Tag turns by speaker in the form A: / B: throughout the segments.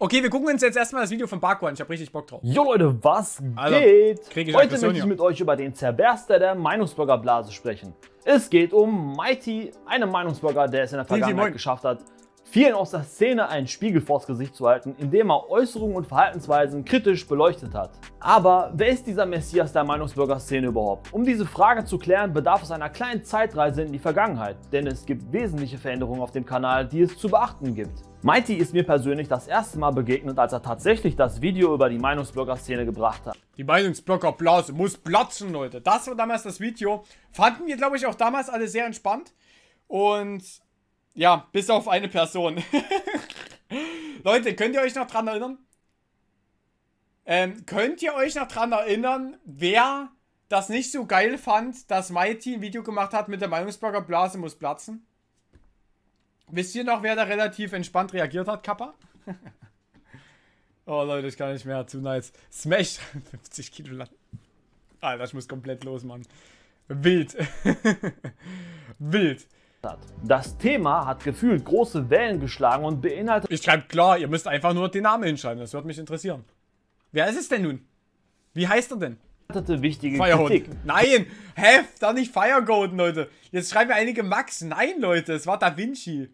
A: Okay, wir gucken
B: uns jetzt erstmal das Video von Baku an. Ich habe richtig Bock drauf. Jo Leute, was also, geht? Heute möchte ich mit euch über den Zerberster der Meinungsbürgerblase sprechen. Es geht um Mighty, einen Meinungsbürger, der es in der Vergangenheit geschafft hat, Vielen aus der Szene einen Spiegel vors Gesicht zu halten, indem er Äußerungen und Verhaltensweisen kritisch beleuchtet hat. Aber wer ist dieser Messias der Meinungsbürgerszene überhaupt? Um diese Frage zu klären, bedarf es einer kleinen Zeitreise in die Vergangenheit, denn es gibt wesentliche Veränderungen auf dem Kanal, die es zu beachten gibt. Mighty ist mir persönlich das erste Mal begegnet, als er tatsächlich das Video über die Meinungsblogger-Szene gebracht hat. Die Meinungsblogger-Blase muss platzen, Leute. Das war damals das Video. Fanden wir, glaube ich, auch damals alle sehr entspannt.
A: Und ja, bis auf eine Person. Leute, könnt ihr euch noch dran erinnern? Ähm, könnt ihr euch noch dran erinnern, wer das nicht so geil fand, dass Mighty ein Video gemacht hat mit der Meinungsbürger Blase muss platzen? Wisst ihr noch, wer da relativ entspannt reagiert hat, Kappa? oh Leute, ich kann nicht mehr, zu nice. Smash, 50 Kilo lang.
B: Alter, ich muss komplett los, Mann. Wild. Wild hat. Das Thema hat gefühlt große Wellen geschlagen und beinhaltet... Ich schreibe klar, ihr müsst einfach nur den Namen hinschreiben, das würde mich interessieren. Wer ist es denn nun? Wie heißt er denn?
A: wichtige Firehund. Kritik. Nein, Heft, da nicht Firegoden, Leute. Jetzt schreiben einige Max. Nein, Leute, es war Da Vinci.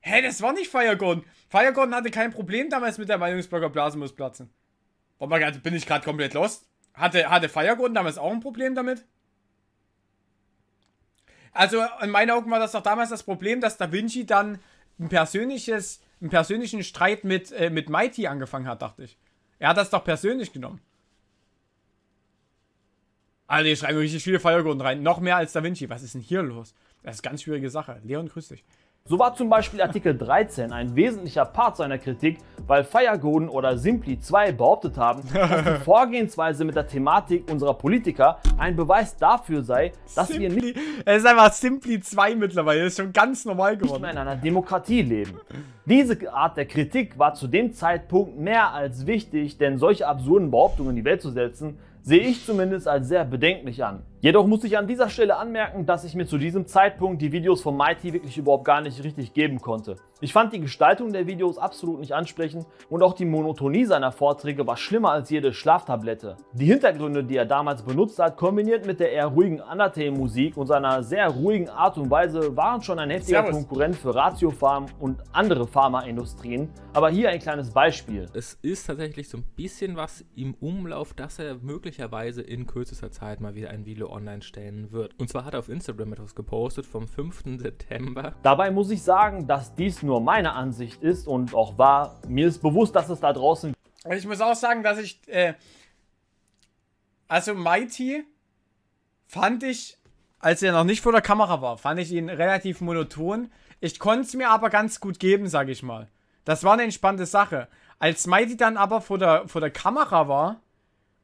A: Hä, das war nicht Firegoden. Firegoden hatte kein Problem damals mit der Meinungsbürger Blase muss platzen. Warte mal, bin ich gerade komplett lost? Hatte, hatte Firegoden damals auch ein Problem damit? Also in meinen Augen war das doch damals das Problem, dass Da Vinci dann ein persönliches, einen persönlichen Streit mit, äh, mit Mighty angefangen hat, dachte ich. Er hat das doch persönlich genommen. Alter, ah, hier schreiben richtig viele Feiergrund rein. Noch mehr als Da Vinci. Was ist denn hier los? Das ist eine
B: ganz schwierige Sache. Leon, grüß dich. So war zum Beispiel Artikel 13 ein wesentlicher Part seiner Kritik, weil Firegoden oder Simply 2 behauptet haben, dass die Vorgehensweise mit der Thematik unserer Politiker ein Beweis dafür sei, dass Simpli, wir nicht. Es ist einfach Simply 2 mittlerweile, das ist schon ganz normal geworden. Nicht mehr in einer Demokratie leben. Diese Art der Kritik war zu dem Zeitpunkt mehr als wichtig, denn solche absurden Behauptungen in die Welt zu setzen, sehe ich zumindest als sehr bedenklich an. Jedoch muss ich an dieser Stelle anmerken, dass ich mir zu diesem Zeitpunkt die Videos von Mighty wirklich überhaupt gar nicht richtig geben konnte. Ich fand die Gestaltung der Videos absolut nicht ansprechend und auch die Monotonie seiner Vorträge war schlimmer als jede Schlaftablette. Die Hintergründe, die er damals benutzt hat, kombiniert mit der eher ruhigen Undertale-Musik und seiner sehr ruhigen Art und Weise waren schon ein heftiger Servus. Konkurrent für Ratiofarm und andere Pharmaindustrien. Aber hier ein kleines Beispiel. Es ist tatsächlich so ein bisschen was im Umlauf, dass er möglicherweise in kürzester Zeit mal wieder ein Video online stellen wird. Und zwar hat er auf Instagram etwas gepostet vom 5. September. Dabei muss ich sagen, dass dies nur meine Ansicht ist und auch war. Mir ist bewusst, dass es da draußen...
A: Ich muss auch sagen, dass ich... Äh, also Mighty fand ich, als er noch nicht vor der Kamera war, fand ich ihn relativ monoton. Ich konnte es mir aber ganz gut geben, sage ich mal. Das war eine entspannte Sache. Als Mighty dann aber vor der, vor der Kamera war,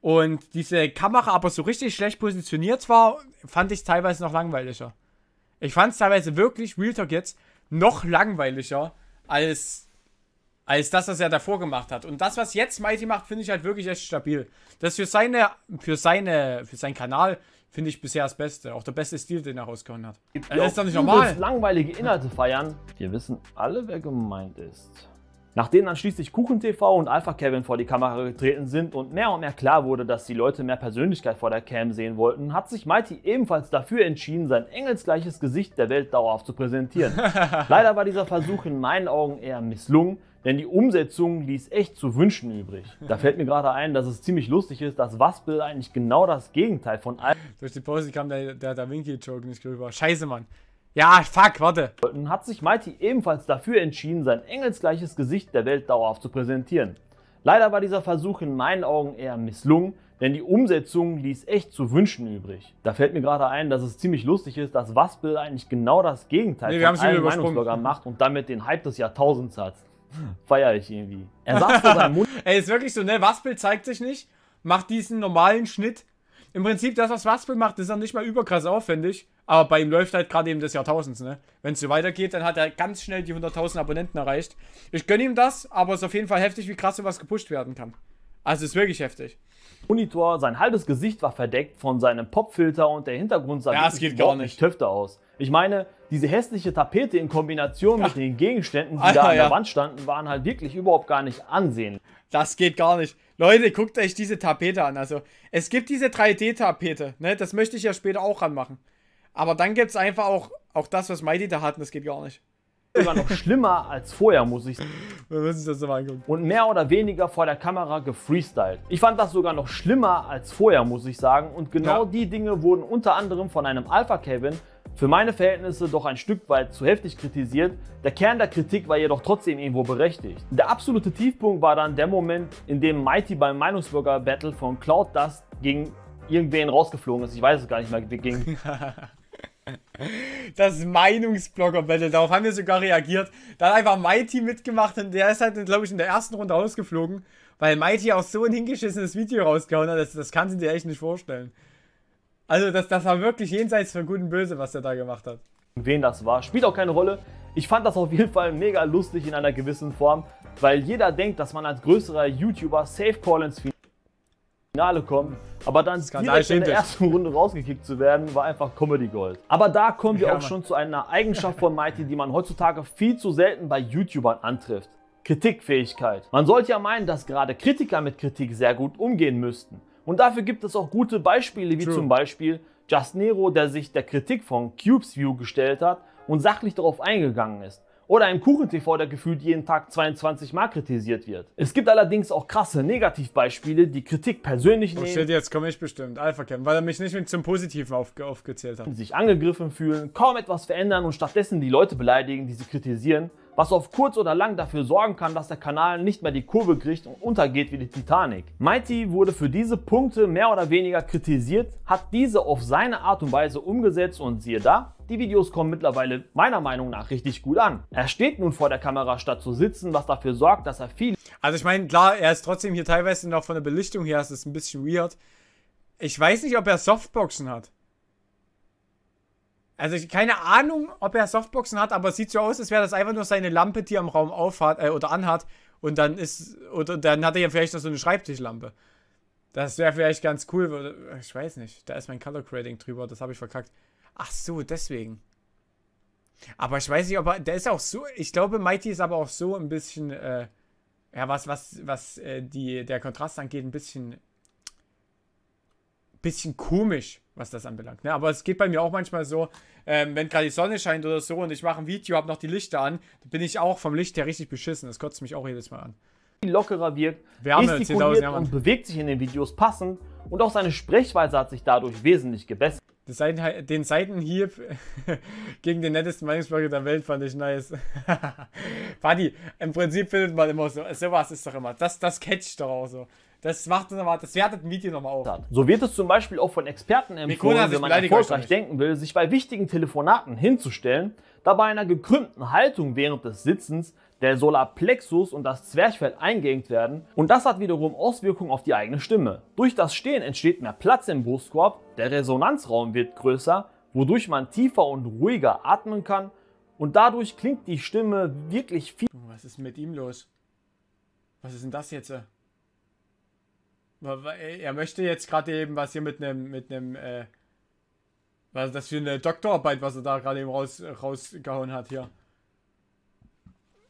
A: und diese Kamera aber so richtig schlecht positioniert war, fand ich teilweise noch langweiliger. Ich fand es teilweise wirklich, Real Talk jetzt, noch langweiliger als, als das, was er davor gemacht hat. Und das, was jetzt Mighty macht, finde ich halt wirklich echt stabil. Das für seine, für seine, für seinen Kanal finde ich bisher das Beste. Auch der beste Stil, den er rausgehauen hat. Gibt äh, das ist doch nicht normal. langweilige
B: Inhalte feiern. Wir wissen alle, wer gemeint ist. Nachdem dann schließlich KuchenTV und Alpha Kevin vor die Kamera getreten sind und mehr und mehr klar wurde, dass die Leute mehr Persönlichkeit vor der Cam sehen wollten, hat sich Mighty ebenfalls dafür entschieden, sein engelsgleiches Gesicht der Welt dauerhaft zu präsentieren. Leider war dieser Versuch in meinen Augen eher misslungen, denn die Umsetzung ließ echt zu wünschen übrig. Da fällt mir gerade ein, dass es ziemlich lustig ist, dass Waspel eigentlich genau das Gegenteil von all. Durch die Pause kam der, der Da Vinci-Joke nicht rüber. Scheiße, Mann. Ja, fuck, warte. Hat sich Mighty ebenfalls dafür entschieden, sein engelsgleiches Gesicht der Welt dauerhaft zu präsentieren. Leider war dieser Versuch in meinen Augen eher misslungen, denn die Umsetzung ließ echt zu wünschen übrig. Da fällt mir gerade ein, dass es ziemlich lustig ist, dass Waspel eigentlich genau das Gegenteil nee, von allen Meinungsbloggern macht und damit den Hype des Jahrtausends hat. Feier ich irgendwie. Er saß vor seinem Mund. Ey, ist wirklich so, ne? Waspel zeigt sich nicht, macht diesen normalen Schnitt
A: im Prinzip das, was Waspel macht, ist dann nicht mal überkrass aufwendig. Aber bei ihm läuft halt gerade eben das Jahrtausends, ne? Wenn es so weitergeht, dann hat er ganz schnell die 100.000 Abonnenten erreicht. Ich gönne ihm das, aber es ist auf
B: jeden Fall heftig, wie krass sowas gepusht werden kann. Also es ist wirklich heftig. Monitor, sein halbes Gesicht war verdeckt von seinem Popfilter und der Hintergrund sah ja, das geht gar nicht töfter aus. Ich meine, diese hässliche Tapete in Kombination mit den Gegenständen, die Alter, ah, da an der Wand standen, waren halt wirklich überhaupt gar nicht ansehen. Das geht gar nicht. Leute, guckt euch diese Tapete an. Also, es gibt diese
A: 3D-Tapete, ne? Das möchte ich ja später auch ranmachen. Aber dann gibt es einfach auch, auch das,
B: was Mighty da hatten, das geht gar nicht sogar noch schlimmer als vorher, muss ich sagen. Wir müssen das nochmal angucken. Und mehr oder weniger vor der Kamera gefreestylt. Ich fand das sogar noch schlimmer als vorher, muss ich sagen. Und genau ja. die Dinge wurden unter anderem von einem Alpha-Kevin für meine Verhältnisse doch ein Stück weit zu heftig kritisiert. Der Kern der Kritik war jedoch trotzdem irgendwo berechtigt. Der absolute Tiefpunkt war dann der Moment, in dem Mighty beim Meinungsbürger-Battle von Cloud Dust gegen irgendwen rausgeflogen ist. Ich weiß es gar nicht mehr, gegen Das
A: Meinungsblogger-Battle, darauf haben wir sogar reagiert. Da hat einfach Mighty mitgemacht und der ist halt, glaube ich, in der ersten Runde rausgeflogen, weil Mighty auch so ein hingeschissenes Video rausgehauen hat. Das, das kannst du dir echt nicht
B: vorstellen. Also, das, das war wirklich jenseits von Gut und Böse, was der da gemacht hat. Wen das war, spielt auch keine Rolle. Ich fand das auf jeden Fall mega lustig in einer gewissen Form, weil jeder denkt, dass man als größerer YouTuber Safe Call ins Finale Finale kommen. Aber dann direkt in der ersten Runde rausgekickt zu werden, war einfach Comedy Gold. Aber da kommen wir ja, auch schon zu einer Eigenschaft von Mighty, die man heutzutage viel zu selten bei YouTubern antrifft. Kritikfähigkeit. Man sollte ja meinen, dass gerade Kritiker mit Kritik sehr gut umgehen müssten. Und dafür gibt es auch gute Beispiele, wie True. zum Beispiel Just Nero, der sich der Kritik von Cubes View gestellt hat und sachlich darauf eingegangen ist oder einem Kuchen-TV, der gefühlt jeden Tag 22 Mal kritisiert wird. Es gibt allerdings auch krasse Negativbeispiele, die Kritik persönlich oh, nehmen. Shit, jetzt komme ich bestimmt. Alpha Cam, weil er mich nicht mit zum Positiven aufge aufgezählt hat. Sich angegriffen fühlen, kaum etwas verändern und stattdessen die Leute beleidigen, die sie kritisieren was auf kurz oder lang dafür sorgen kann, dass der Kanal nicht mehr die Kurve kriegt und untergeht wie die Titanic. Mighty wurde für diese Punkte mehr oder weniger kritisiert, hat diese auf seine Art und Weise umgesetzt und siehe da, die Videos kommen mittlerweile meiner Meinung nach richtig gut an. Er steht nun vor der Kamera statt zu sitzen, was dafür sorgt, dass er viel... Also ich meine, klar, er ist trotzdem hier teilweise noch von der Belichtung her, es ist ein bisschen weird.
A: Ich weiß nicht, ob er Softboxen hat. Also ich, keine Ahnung, ob er Softboxen hat, aber es sieht so aus, als wäre das einfach nur seine Lampe, die er im Raum aufhat äh, oder anhat. Und dann ist, oder dann hat er ja vielleicht noch so eine Schreibtischlampe. Das wäre vielleicht ganz cool. Ich weiß nicht. Da ist mein Color Grading drüber. Das habe ich verkackt. Ach so, deswegen. Aber ich weiß nicht, ob er, der ist auch so, ich glaube, Mighty ist aber auch so ein bisschen, äh, ja, was, was, was äh, die, der Kontrast angeht, ein bisschen bisschen komisch, was das anbelangt. Ne? Aber es geht bei mir auch manchmal so, ähm, wenn gerade die Sonne scheint oder so und ich mache ein Video, habe noch die Lichter an, bin ich auch vom Licht her richtig beschissen. Das kotzt mich auch jedes Mal an.
B: Lockerer wirkt, Wärme, gestikuliert und bewegt sich in den Videos passend und auch seine Sprechweise hat sich dadurch wesentlich gebessert. Seiten, den Seitenhieb gegen den
A: nettesten Meinungsbürger der Welt fand ich nice. Fadi, im Prinzip findet man immer so, sowas ist doch immer, das, das catcht doch auch so. Das macht das aber, das wertet ein Video nochmal auf.
B: So wird es zum Beispiel auch von Experten empfohlen, wenn man erfolgreich denken will, sich bei wichtigen Telefonaten hinzustellen, da bei einer gekrümmten Haltung während des Sitzens der Solarplexus und das Zwerchfell eingeengt werden und das hat wiederum Auswirkungen auf die eigene Stimme. Durch das Stehen entsteht mehr Platz im Brustkorb, der Resonanzraum wird größer, wodurch man tiefer und ruhiger atmen kann und dadurch klingt die Stimme wirklich viel. Was ist mit ihm los?
A: Was ist denn das jetzt? Äh, er möchte jetzt gerade eben was hier mit einem, mit einem, äh, was ist das für eine Doktorarbeit, was er da gerade eben raus, rausgehauen hat hier.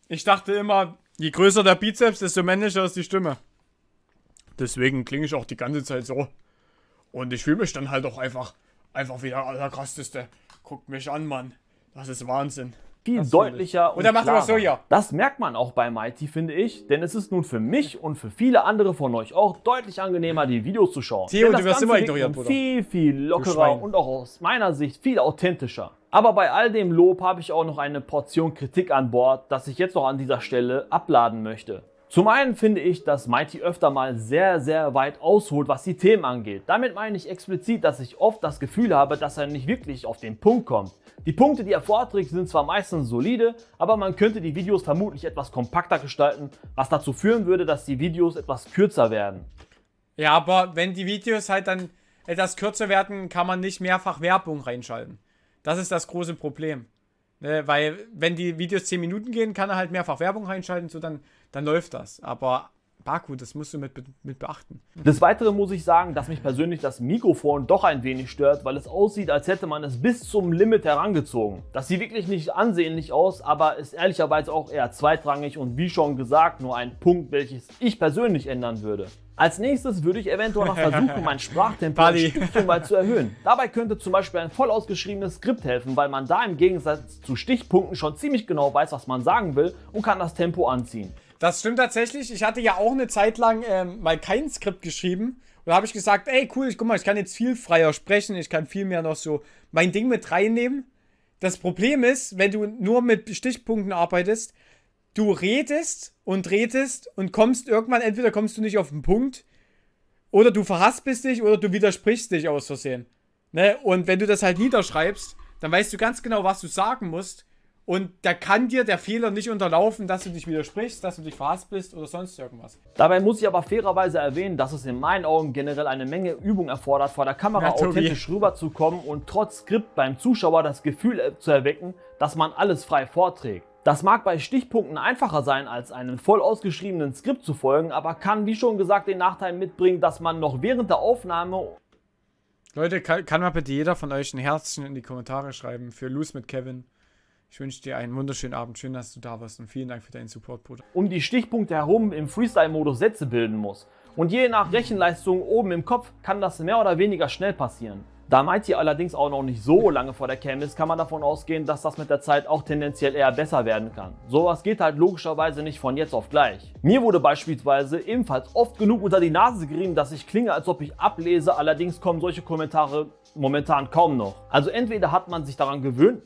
A: Ich dachte immer, je größer der Bizeps, desto männlicher ist die Stimme. Deswegen klinge ich auch die ganze Zeit so. Und ich fühle mich dann halt auch einfach, einfach wie der Allerkrasseste. Guckt mich an, Mann. Das ist Wahnsinn viel das deutlicher und, und macht klarer. So,
B: ja. Das merkt man auch bei Mighty, finde ich, denn es ist nun für mich und für viele andere von euch auch deutlich angenehmer, die Videos zu schauen. Theo, du wirst immer ignoriert, Bruder. Viel, viel lockerer und auch aus meiner Sicht viel authentischer. Aber bei all dem Lob habe ich auch noch eine Portion Kritik an Bord, das ich jetzt noch an dieser Stelle abladen möchte. Zum einen finde ich, dass Mighty öfter mal sehr, sehr weit ausholt, was die Themen angeht. Damit meine ich explizit, dass ich oft das Gefühl habe, dass er nicht wirklich auf den Punkt kommt. Die Punkte, die er vorträgt, sind zwar meistens solide, aber man könnte die Videos vermutlich etwas kompakter gestalten, was dazu führen würde, dass die Videos etwas kürzer werden.
A: Ja, aber wenn die Videos halt dann etwas kürzer werden, kann man nicht mehrfach Werbung reinschalten. Das ist das große Problem. Ne? Weil wenn die Videos 10 Minuten gehen, kann er halt mehrfach Werbung reinschalten, so dann dann läuft das.
B: Aber Baku, das musst du mit, mit beachten. Des Weiteren muss ich sagen, dass mich persönlich das Mikrofon doch ein wenig stört, weil es aussieht, als hätte man es bis zum Limit herangezogen. Das sieht wirklich nicht ansehnlich aus, aber ist ehrlicherweise auch eher zweitrangig und wie schon gesagt, nur ein Punkt, welches ich persönlich ändern würde. Als nächstes würde ich eventuell noch versuchen, mein Sprachtempo ein Stückchen weit zu erhöhen. Dabei könnte zum Beispiel ein voll ausgeschriebenes Skript helfen, weil man da im Gegensatz zu Stichpunkten schon ziemlich genau weiß, was man sagen will und kann das Tempo anziehen. Das stimmt tatsächlich.
A: Ich hatte ja auch eine Zeit lang ähm, mal kein Skript geschrieben. Und da habe ich gesagt, ey, cool, ich, guck mal, ich kann jetzt viel freier sprechen. Ich kann viel mehr noch so mein Ding mit reinnehmen. Das Problem ist, wenn du nur mit Stichpunkten arbeitest, du redest und redest und kommst irgendwann, entweder kommst du nicht auf den Punkt oder du verhaspelst dich oder du widersprichst dich aus Versehen. Ne? Und wenn du das halt niederschreibst, dann weißt du ganz genau, was du sagen musst. Und da kann dir der Fehler nicht unterlaufen, dass du dich widersprichst, dass du dich verhasst bist oder sonst irgendwas.
B: Dabei muss ich aber fairerweise erwähnen, dass es in meinen Augen generell eine Menge Übung erfordert, vor der Kamera ja, authentisch rüberzukommen und trotz Skript beim Zuschauer das Gefühl äh, zu erwecken, dass man alles frei vorträgt. Das mag bei Stichpunkten einfacher sein, als einem voll ausgeschriebenen Skript zu folgen, aber kann, wie schon gesagt, den Nachteil mitbringen, dass man noch während der Aufnahme
A: Leute, kann, kann, mal bitte jeder von euch ein Herzchen in die Kommentare schreiben für Loose mit Kevin.
B: Ich wünsche dir einen wunderschönen Abend. Schön, dass du da warst und vielen Dank für deinen Support, Bruder. Um die Stichpunkte herum im Freestyle-Modus Sätze bilden muss. Und je nach Rechenleistung oben im Kopf kann das mehr oder weniger schnell passieren. Da Mighty allerdings auch noch nicht so lange vor der Cam ist, kann man davon ausgehen, dass das mit der Zeit auch tendenziell eher besser werden kann. Sowas geht halt logischerweise nicht von jetzt auf gleich. Mir wurde beispielsweise ebenfalls oft genug unter die Nase gerieben, dass ich klinge, als ob ich ablese, allerdings kommen solche Kommentare momentan kaum noch. Also entweder hat man sich daran gewöhnt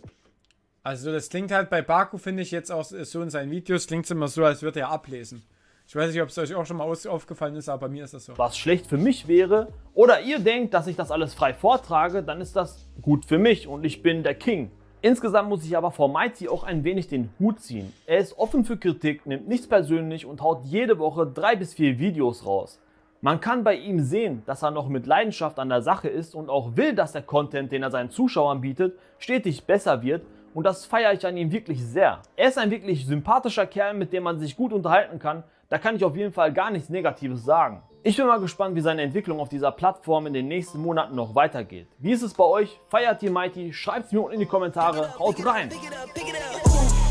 A: also das klingt halt bei Baku, finde ich, jetzt auch so in seinen Videos, klingt es immer so, als würde er ablesen. Ich
B: weiß nicht, ob es euch auch schon mal aufgefallen ist, aber bei mir ist das so. Was schlecht für mich wäre, oder ihr denkt, dass ich das alles frei vortrage, dann ist das gut für mich und ich bin der King. Insgesamt muss ich aber vor Mighty auch ein wenig den Hut ziehen. Er ist offen für Kritik, nimmt nichts persönlich und haut jede Woche drei bis vier Videos raus. Man kann bei ihm sehen, dass er noch mit Leidenschaft an der Sache ist und auch will, dass der Content, den er seinen Zuschauern bietet, stetig besser wird und das feiere ich an ihm wirklich sehr. Er ist ein wirklich sympathischer Kerl, mit dem man sich gut unterhalten kann. Da kann ich auf jeden Fall gar nichts Negatives sagen. Ich bin mal gespannt, wie seine Entwicklung auf dieser Plattform in den nächsten Monaten noch weitergeht. Wie ist es bei euch? Feiert ihr Mighty? Schreibt es mir unten in die Kommentare. Haut rein!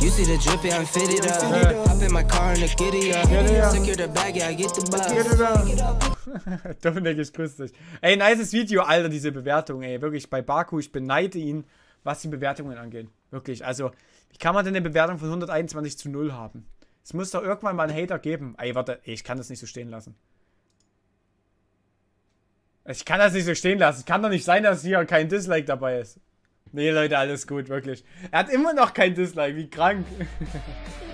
B: You see the drip, yeah, I'm fitted up. Hop in my car and a giddy up. Secure the bag, yeah, I get the bus.
A: Dominik, ich grüße dich. Ey, nice Video, Alter, diese Bewertung, ey. Wirklich, bei Baku, ich beneide ihn, was die Bewertungen angeht. Wirklich, also, wie kann man denn eine Bewertung von 121 zu 0 haben? Es muss doch irgendwann mal einen Hater geben. Ey, warte, ich kann das nicht so stehen lassen. Also, ich kann das nicht so stehen lassen. Es kann doch nicht sein, dass hier kein Dislike dabei ist. Nee, Leute, alles gut, wirklich. Er hat immer noch kein Dislike, wie krank.